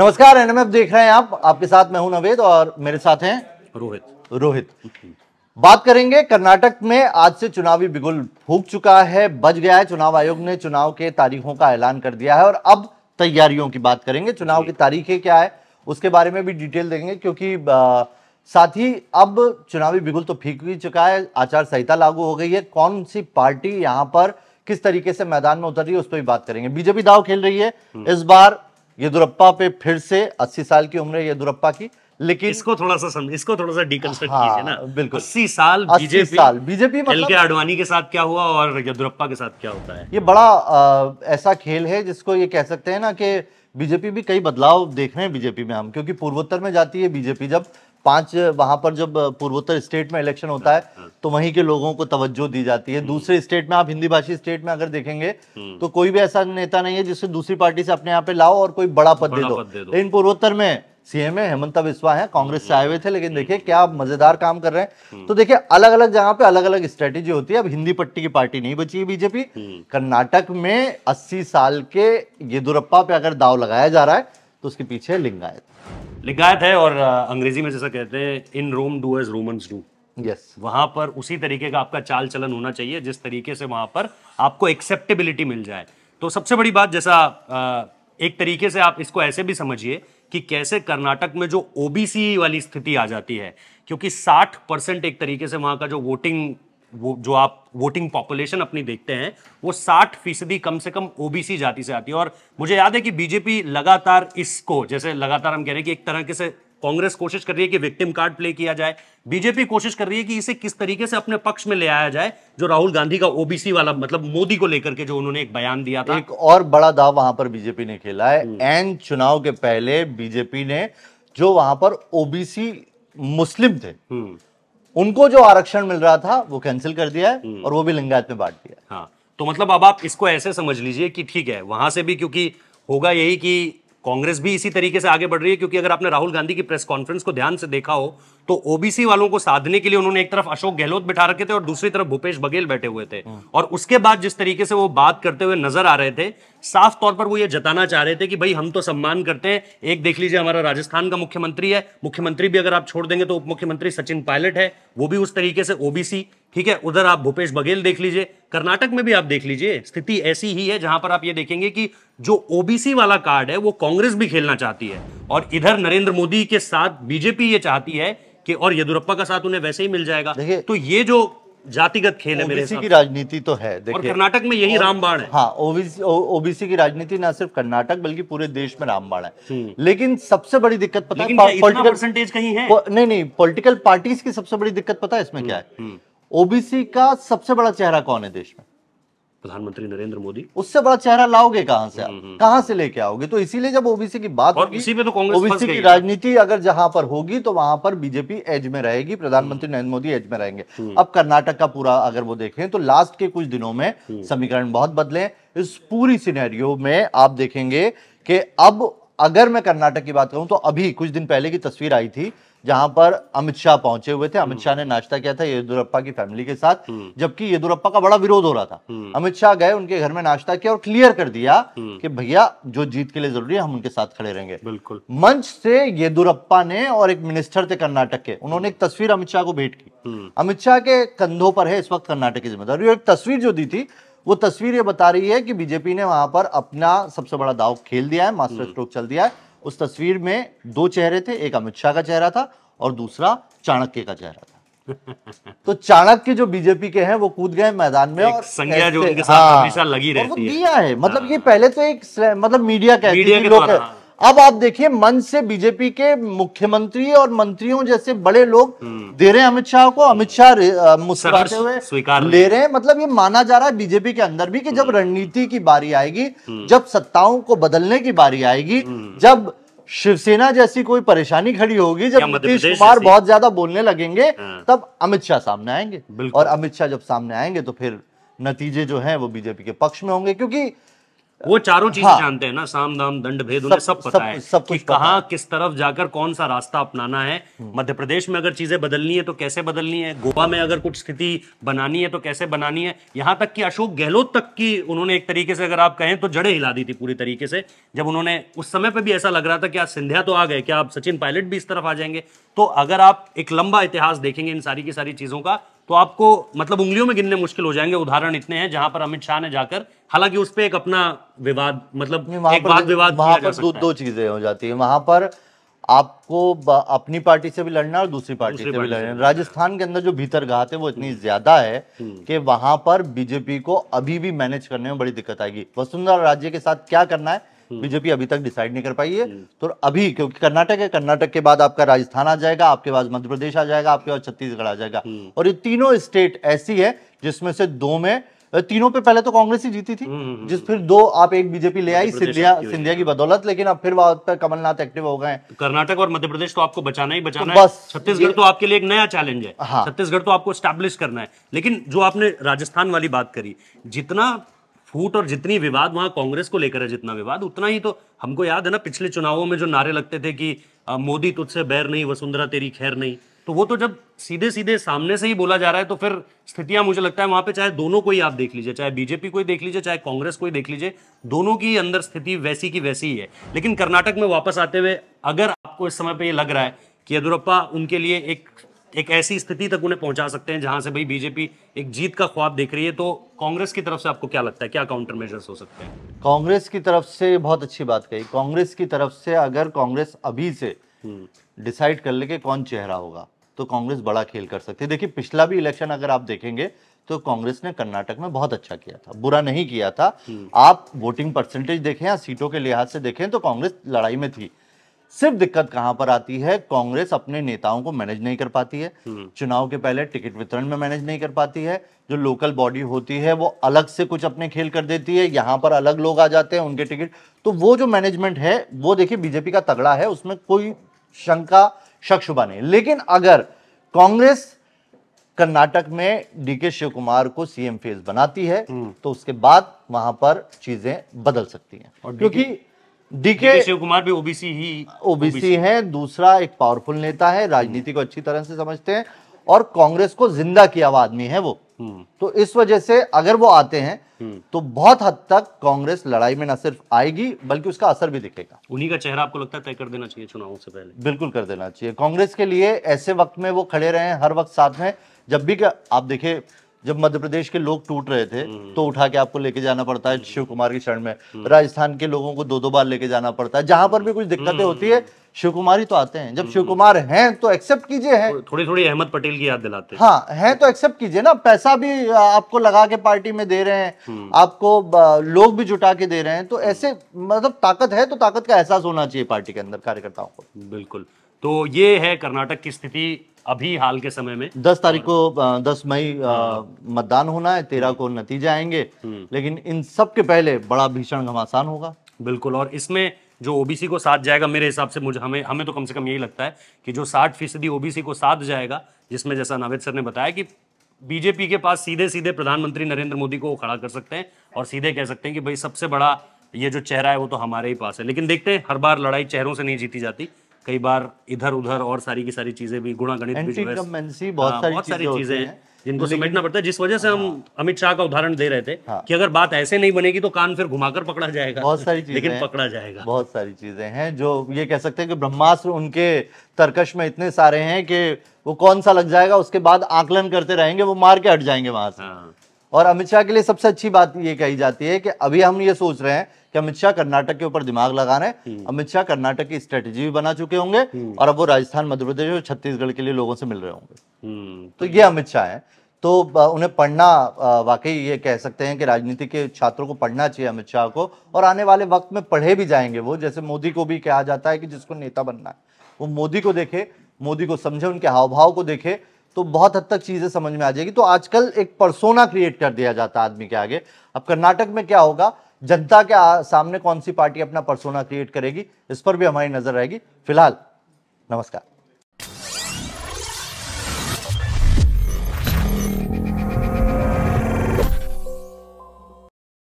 नमस्कार एनएमएफ देख रहे हैं आप आपके साथ मैं हूं नवेद और मेरे साथ हैं रोहित रोहित बात करेंगे कर्नाटक में आज से चुनावी बिगुल फूक चुका है बज गया है चुनाव आयोग ने चुनाव के तारीखों का ऐलान कर दिया है और अब तैयारियों की बात करेंगे चुनाव की तारीखें क्या है उसके बारे में भी डिटेल देंगे क्योंकि साथ ही अब चुनावी बिगुल तो फीक भी चुका है आचार संहिता लागू हो गई है कौन सी पार्टी यहां पर किस तरीके से मैदान में उतर रही है उस पर भी बात करेंगे बीजेपी दाव खेल रही है हम्म। इस बार येदुरप्पा पे फिर से 80 साल की उम्र है येदुरप्पा की लेकिन इसको थोड़ा सा समझ इसको थोड़ा सा डीकंस्ट्रक्ट हाँ, कीजिए ना बिल्कुल अस्सी साल बीजेपी साल बीजेपी मतलब के आडवाणी के साथ क्या हुआ और येदुरप्पा के साथ क्या होता है ये बड़ा आ, ऐसा खेल है जिसको ये कह सकते हैं ना कि बीजेपी भी कई बदलाव देख रहे हैं बीजेपी में हम क्योंकि पूर्वोत्तर में जाती है बीजेपी जब पांच वहां पर जब पूर्वोत्तर स्टेट में इलेक्शन होता है हाँ, हाँ। तो वहीं के लोगों को तवज्जो दी जाती है हम्म। दूसरे स्टेट में आप हिंदी भाषी स्टेट में अगर देखेंगे हम्म। तो कोई भी ऐसा नेता नहीं है जिससे दूसरी पार्टी से अपने यहाँ पे लाओ और कोई बड़ा पद दे दो लेकिन पूर्वोत्तर में सीएम है हेमंत बिस्वा है कांग्रेस से हम्म। आए हुए थे लेकिन देखिए क्या आप मजेदार काम कर रहे हैं तो देखिए अलग अलग जगह पे अलग अलग स्ट्रेटेजी होती है अब हिंदी पट्टी की पार्टी नहीं बची है बीजेपी कर्नाटक में 80 साल के येदुरप्पा पे अगर दाव लगाया जा रहा है तो उसके पीछे लिंगायत लिगायत है और अंग्रेजी में जैसा कहते हैं in Rome do as Rome do yes वहां पर उसी तरीके का आपका चाल चलन होना चाहिए जिस तरीके से वहां पर आपको एक्सेप्टेबिलिटी मिल जाए तो सबसे बड़ी बात जैसा एक तरीके से आप इसको ऐसे भी समझिए कि कैसे कर्नाटक में जो ओबीसी वाली स्थिति आ जाती है क्योंकि 60 परसेंट एक तरीके से वहां का जो वोटिंग वो जो आप वोटिंग पॉपुलेशन अपनी देखते हैं वो 60 फीसदी कम से कम ओबीसी जाति से आती है और मुझे याद है कि बीजेपी लगातार इसको जैसे लगातार हम कह रहे हैं कि एक तरह के से कांग्रेस कोशिश कर रही है कि विक्टिम कार्ड प्ले किया जाए बीजेपी कोशिश कर रही है कि इसे किस तरीके से अपने पक्ष में ले आया जाए जो राहुल गांधी का ओबीसी वाला मतलब मोदी को लेकर के जो उन्होंने एक बयान दिया था एक और बड़ा दाव वहां पर बीजेपी ने खेला है एंड हम्म। चुनाव के पहले बीजेपी ने जो वहां पर ओबीसी मुस्लिम थे हम्म। उनको जो आरक्षण मिल रहा था वो कैंसिल कर दिया है हम्म। और वो भी लिंगायत में बांट दिया हाँ तो मतलब अब आप इसको ऐसे समझ लीजिए कि ठीक है वहां से भी क्योंकि होगा यही कि कांग्रेस भी इसी तरीके से आगे बढ़ रही है क्योंकि अगर आपने राहुल गांधी की प्रेस कॉन्फ्रेंस को ध्यान से देखा हो तो ओबीसी वालों को साधने के लिए उन्होंने एक तरफ अशोक गहलोत बिठा रखे थे और दूसरी तरफ भूपेश बघेल बैठे हुए थे हाँ। और उसके बाद जिस तरीके से वो बात करते हुए नजर आ रहे थे साफ तौर पर वो ये जताना चाह रहे थे कि भाई हम तो सम्मान करते हैं एक देख लीजिए हमारा राजस्थान का मुख्यमंत्री है मुख्यमंत्री भी अगर आप छोड़ देंगे तो उप मुख्यमंत्री सचिन पायलट है वो भी उस तरीके से ओबीसी ठीक है उधर आप भूपेश बघेल देख लीजिए कर्नाटक में भी आप देख लीजिए स्थिति ऐसी ही है जहां पर आप ये देखेंगे कि जो ओबीसी वाला कार्ड है वो कांग्रेस भी खेलना चाहती है और इधर नरेंद्र मोदी के साथ बीजेपी ये चाहती है कि और येदुरप्पा का साथ उन्हें वैसे ही मिल जाएगा तो ये जो जातिगत खेल है मेरे की राजनीति तो है देखिए कर्नाटक में यही रामबाण है हाँ ओबीसी ओबीसी की राजनीति ना सिर्फ कर्नाटक बल्कि पूरे देश में रामबाण है हम्म। लेकिन सबसे बड़ी दिक्कत पता है पॉलिटिकल परसेंटेज कहीं है नहीं नहीं पॉलिटिकल पार्टीज की सबसे बड़ी दिक्कत पता है इसमें हम्म, क्या है हम्म। ओबीसी का सबसे बड़ा चेहरा कौन है देश में प्रधानमंत्री नरेंद्र मोदी उससे बड़ा चेहरा लाओगे कहां से आप हम्म, हम्म। से लेके आओगे तो इसीलिए जब ओबीसी की बात होगी तो कांग्रेस ओबीसी की राजनीति अगर जहां पर होगी तो वहां पर बीजेपी एज में रहेगी प्रधानमंत्री हम्म। नरेंद्र मोदी एज में रहेंगे अब कर्नाटक का पूरा अगर वो देखें तो लास्ट के कुछ दिनों में समीकरण बहुत बदले इस पूरी सिनेरियो में आप देखेंगे कि अब अगर मैं कर्नाटक की बात करूं तो अभी कुछ दिन पहले की तस्वीर आई थी जहां पर अमित शाह पहुंचे हुए थे अमित हम्म। शाह ने नाश्ता किया था येदुरप्पा की फैमिली के साथ हम्म। जबकि येदुरप्पा का बड़ा विरोध हो रहा था हम्म। अमित शाह गए उनके घर में नाश्ता किया और क्लियर कर दिया कि भैया जो जीत के लिए जरूरी है हम उनके साथ खड़े रहेंगे बिल्कुल मंच से येदुरप्पा ने और एक मिनिस्टर थे कर्नाटक के उन्होंने एक तस्वीर अमित शाह को भेंट की अमित शाह के कंधों पर है इस वक्त कर्नाटक की जिम्मेदारी और एक तस्वीर जो दी थी वो तस्वीर ये बता रही है कि बीजेपी ने वहां पर अपना सबसे बड़ा दाव खेल दिया है मास्टर स्ट्रोक चल दिया है उस तस्वीर में दो चेहरे थे एक अमित शाह का चेहरा था और दूसरा चाणक्य का चेहरा था तो चाणक्य जो बीजेपी के हैं वो कूद गए मैदान में और संज्ञा जो उनके साथ हाँ। हमेशा लगी रहती है दिया है मतलब ये हाँ। पहले तो एक मतलब मीडिया कहती है हाँ। अब आप देखिए मन से बीजेपी के मुख्यमंत्री और मंत्रियों जैसे बड़े लोग हम्म। दे रहे हैं अमित शाह को अमित शाह मुस्कुराते हुए स्वीकार ले रहे हैं मतलब ये माना जा रहा है बीजेपी के अंदर भी कि जब हम्म। रणनीति की बारी आएगी हम्म। जब सत्ताओं को बदलने की बारी आएगी जब शिवसेना जैसी कोई परेशानी खड़ी होगी जब नीतीश कुमार बहुत ज्यादा बोलने लगेंगे हाँ। तब अमित शाह सामने आएंगे और अमित शाह जब सामने आएंगे तो फिर नतीजे जो हैं वो बीजेपी के पक्ष में होंगे क्योंकि वो चारों चीजें हाँ, जानते हैं ना साम दाम दंड भेद उन्हें सब पता सब, है सब कि कहा किस तरफ जाकर कौन सा रास्ता अपनाना है हम्म। मध्य प्रदेश में अगर चीजें बदलनी है तो कैसे बदलनी है गोवा में अगर कुछ स्थिति बनानी है तो कैसे बनानी है यहाँ तक कि अशोक गहलोत तक की उन्होंने एक तरीके से अगर आप कहें तो जड़े हिला दी थी पूरी तरीके से जब उन्होंने उस समय पर भी ऐसा लग रहा था कि आज सिंधिया तो आ गए क्या आप सचिन पायलट भी इस तरफ आ जाएंगे तो अगर आप एक लंबा इतिहास देखेंगे इन सारी की सारी चीजों का तो आपको मतलब उंगलियों में गिनने मुश्किल हो जाएंगे उदाहरण इतने हैं जहां पर अमित शाह ने जाकर हालांकि उस पर एक अपना विवाद मतलब एक बात विवाद वहां पर दो, दो चीजें हो जाती है वहां पर आपको अपनी पार्टी से भी लड़ना और दूसरी पार्टी दूसरी से पार्टी भी लड़ना राजस्थान के अंदर जो भीतर घात है वो इतनी ज्यादा है हम्म। कि वहां पर बीजेपी को अभी भी मैनेज करने में बड़ी दिक्कत आएगी वसुंधरा राज्य के साथ क्या करना है हम्म। बीजेपी अभी तक डिसाइड नहीं कर पाई है हम्म। तो अभी क्योंकि कर्नाटक है कर्नाटक के बाद आपका राजस्थान आ जाएगा आपके पास मध्य प्रदेश आ जाएगा आपके पास छत्तीसगढ़ आ जाएगा हम्म। और ये तीनों स्टेट ऐसी है जिसमें से दो में तीनों पे पहले तो कांग्रेस ही जीती थी जिस फिर दो आप एक बीजेपी ले आई सिंधिया सिंधिया की बदौलत लेकिन अब फिर वहां पर कमलनाथ एक्टिव हो गए कर्नाटक और मध्य प्रदेश तो आपको बचाना ही बचाना तो बस छत्तीसगढ़ तो आपके लिए एक नया चैलेंज है हाँ। छत्तीसगढ़ तो आपको स्टैब्लिश करना है लेकिन जो आपने राजस्थान वाली बात करी जितना फूट और जितनी विवाद वहां कांग्रेस को लेकर है जितना विवाद उतना ही तो हमको याद है ना पिछले चुनावों में जो नारे लगते थे कि मोदी तुझसे बैर नहीं वसुंधरा तेरी खैर नहीं तो वो तो जब सीधे सीधे सामने से ही बोला जा रहा है तो फिर स्थितियां मुझे लगता है वहां पे चाहे दोनों को ही आप देख लीजिए चाहे बीजेपी को ही देख लीजिए चाहे कांग्रेस को ही देख लीजिए दोनों की अंदर स्थिति वैसी की वैसी ही है लेकिन कर्नाटक में वापस आते हुए अगर आपको इस समय पर यह लग रहा है कि येदुरप्पा उनके लिए एक एक ऐसी स्थिति तक उन्हें पहुंचा सकते हैं जहां से भाई बीजेपी एक जीत का ख्वाब देख रही है तो कांग्रेस की तरफ से आपको क्या लगता है क्या काउंटर मेजर्स हो सकते हैं कांग्रेस की तरफ से बहुत अच्छी बात कही कांग्रेस की तरफ से अगर कांग्रेस अभी से हम्म। डिसाइड कर ले कि कौन चेहरा होगा तो कांग्रेस बड़ा खेल कर सकती है देखिए पिछला भी इलेक्शन अगर आप देखेंगे तो कांग्रेस ने कर्नाटक में बहुत अच्छा किया था बुरा नहीं किया था हम्म। आप वोटिंग परसेंटेज देखें या सीटों के लिहाज से देखें तो कांग्रेस लड़ाई में थी सिर्फ दिक्कत कहां पर आती है कांग्रेस अपने नेताओं को मैनेज नहीं कर पाती है हम्म। चुनाव के पहले टिकट वितरण में मैनेज नहीं कर पाती है जो लोकल बॉडी होती है वो अलग से कुछ अपने खेल कर देती है यहां पर अलग लोग आ जाते हैं उनके टिकट तो वो जो मैनेजमेंट है वो देखिए बीजेपी का तगड़ा है उसमें कोई शंका शक शुबा नहीं लेकिन अगर कांग्रेस कर्नाटक में डीके शिव कुमार को सीएम फेस बनाती है हम्म। तो उसके बाद वहां पर चीजें बदल सकती हैं क्योंकि डीके शिव कुमार भी ओबीसी ही ओबीसी हैं दूसरा एक पावरफुल नेता है राजनीति को अच्छी तरह से समझते हैं और कांग्रेस को जिंदा किया हुआ आदमी है वो हम्म। तो इस वजह से अगर वो आते हैं हम्म। तो बहुत हद तक कांग्रेस लड़ाई में न सिर्फ आएगी बल्कि उसका असर भी दिखेगा उन्हीं का चेहरा आपको लगता है तय कर देना चाहिए चुनावों से पहले बिल्कुल कर देना चाहिए कांग्रेस के लिए ऐसे वक्त में वो खड़े रहे हर वक्त साथ में जब भी आप देखिए जब मध्य प्रदेश के लोग टूट रहे थे हम्म। तो उठा के आपको लेके जाना पड़ता है शिव कुमार की शरण में राजस्थान के लोगों को दो दो बार लेके जाना पड़ता है जहां पर भी कुछ दिक्कतें होती है हम्म। शिव कुमार ही तो आते हैं जब शिव हम्म। कुमार है तो एक्सेप्ट कीजिए है थोड़ी थोड़ी अहमद पटेल की याद दिलाते हैं हाँ है तो एक्सेप्ट कीजिए ना पैसा भी आपको लगा के पार्टी में दे रहे हैं आपको लोग भी जुटा के दे रहे हैं तो ऐसे मतलब ताकत है तो ताकत का एहसास होना चाहिए पार्टी के अंदर कार्यकर्ताओं को बिल्कुल तो ये है कर्नाटक की स्थिति अभी हाल के समय में दस तारीख को दस मई हाँ। मतदान होना है तेरह को नतीजे आएंगे हम्म। लेकिन इन सब के पहले बड़ा भीषण घमासान होगा बिल्कुल और इसमें जो ओबीसी को साथ जाएगा मेरे हिसाब से मुझे हमें हमें तो कम से कम यही लगता है कि जो साठ फीसदी ओबीसी को साथ जाएगा जिसमें जैसा नावेद सर ने बताया कि बीजेपी के पास सीधे सीधे प्रधानमंत्री नरेंद्र मोदी को खड़ा कर सकते हैं और सीधे कह सकते हैं कि भाई सबसे बड़ा ये जो चेहरा है वो तो हमारे ही पास है लेकिन देखते हैं हर बार लड़ाई चेहरों से नहीं जीती जाती कई बार इधर उधर और सारी की सारी चीजें भी गुणा गणित भी हाँ, बहुत सारी, चीजें हैं जिनको समेटना पड़ता है जिस वजह से हम हाँ। अमित शाह का उदाहरण दे रहे थे हाँ। कि अगर बात ऐसे नहीं बनेगी तो कान फिर घुमाकर पकड़ा जाएगा बहुत सारी चीजें लेकिन पकड़ा जाएगा बहुत सारी चीजें हैं जो ये कह सकते हैं कि ब्रह्मास्त्र उनके तर्कश में इतने सारे हैं कि वो कौन सा लग जाएगा उसके बाद आकलन करते रहेंगे वो मार के हट जाएंगे वहां से और अमित शाह के लिए सबसे अच्छी बात ये कही जाती है कि अभी हम ये सोच रहे हैं कि अमित शाह कर्नाटक के ऊपर दिमाग लगा रहे हैं हम्म। अमित शाह कर्नाटक की स्ट्रेटेजी भी बना चुके होंगे हम्म। और अब वो राजस्थान मध्यप्रदेश और छत्तीसगढ़ के लिए लोगों से मिल रहे होंगे हम्म, तो, तो ये अमित शाह है तो उन्हें पढ़ना वाकई ये कह सकते हैं कि राजनीति के छात्रों को पढ़ना चाहिए अमित शाह को और आने वाले वक्त में पढ़े भी जाएंगे वो जैसे मोदी को भी कहा जाता है कि जिसको नेता बनना है वो मोदी को देखे मोदी को समझे उनके हाव भाव को देखे तो बहुत हद तक चीज़ें समझ में आ जाएगी तो आजकल एक परसोना क्रिएट कर दिया जाता है आदमी के आगे अब कर्नाटक में क्या होगा जनता के सामने कौन सी पार्टी अपना परसोना क्रिएट करेगी इस पर भी हमारी नजर रहेगी फिलहाल नमस्कार